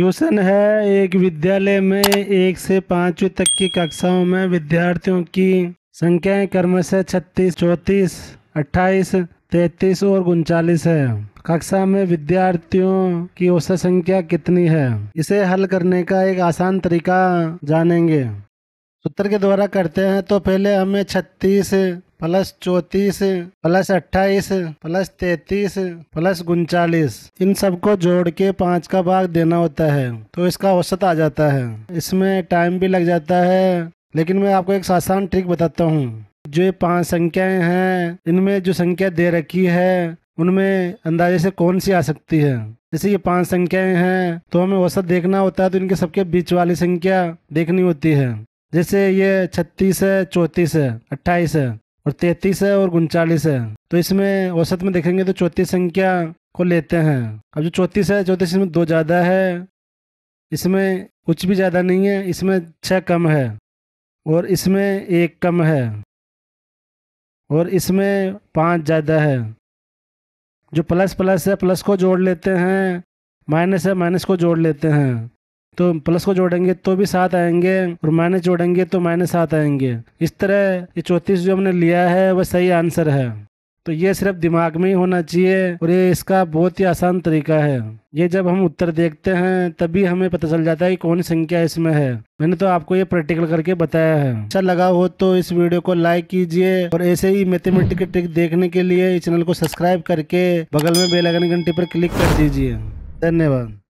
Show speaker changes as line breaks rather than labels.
question है एक विद्यालय में एक से पाँचवीं तक की कक्षाओं में विद्यार्थियों की संख्याएं क्रमशः छत्तीस चौंतीस अट्ठाईस तैतीस और उनचालीस है कक्षा में विद्यार्थियों की औसत संख्या कितनी है इसे हल करने का एक आसान तरीका जानेंगे सूत्र के द्वारा करते हैं तो पहले हमें छत्तीस प्लस चौंतीस प्लस अट्ठाईस प्लस तैतीस प्लस उनचालीस इन सबको जोड़ के पाँच का भाग देना होता है तो इसका औसत आ जाता है इसमें टाइम भी लग जाता है लेकिन मैं आपको एक आसान ट्रिक बताता हूँ जो ये पांच संख्याएं हैं इनमें जो संख्या दे रखी है उनमें अंदाजे से कौन सी आ सकती है जैसे ये पांच संख्याएं हैं तो हमें औसत देखना होता है तो इनके सबके बीच वाली संख्या देखनी होती है जैसे ये छत्तीस है चौंतीस है अट्ठाईस है और तैतीस है और उनचालीस है तो इसमें औसत में देखेंगे तो चौथी संख्या को लेते हैं अब जो चौंतीस है चौंतीस में दो ज़्यादा है इसमें कुछ भी ज़्यादा नहीं है इसमें छः कम है और इसमें एक कम है और इसमें पाँच ज़्यादा है जो प्लस प्लस है प्लस को जोड़ लेते हैं माइनस है माइनस को जोड़ लेते हैं तो प्लस को जोड़ेंगे तो भी सात आएंगे और माइनस जोड़ेंगे तो माइनस सात आएंगे इस तरह ये चौंतीस जो हमने लिया है वह सही आंसर है तो ये सिर्फ दिमाग में ही होना चाहिए और ये इसका बहुत ही आसान तरीका है ये जब हम उत्तर देखते हैं तभी हमें पता चल जाता है कि कौन संख्या इसमें है मैंने तो आपको ये प्रैक्टिकल करके बताया है अच्छा लगा हो तो इस वीडियो को लाइक कीजिए और ऐसे ही मैथमेटिक ट्रिक देखने के लिए इस चैनल को सब्सक्राइब करके बगल में बेल आइकन घंटी पर क्लिक कर दीजिए धन्यवाद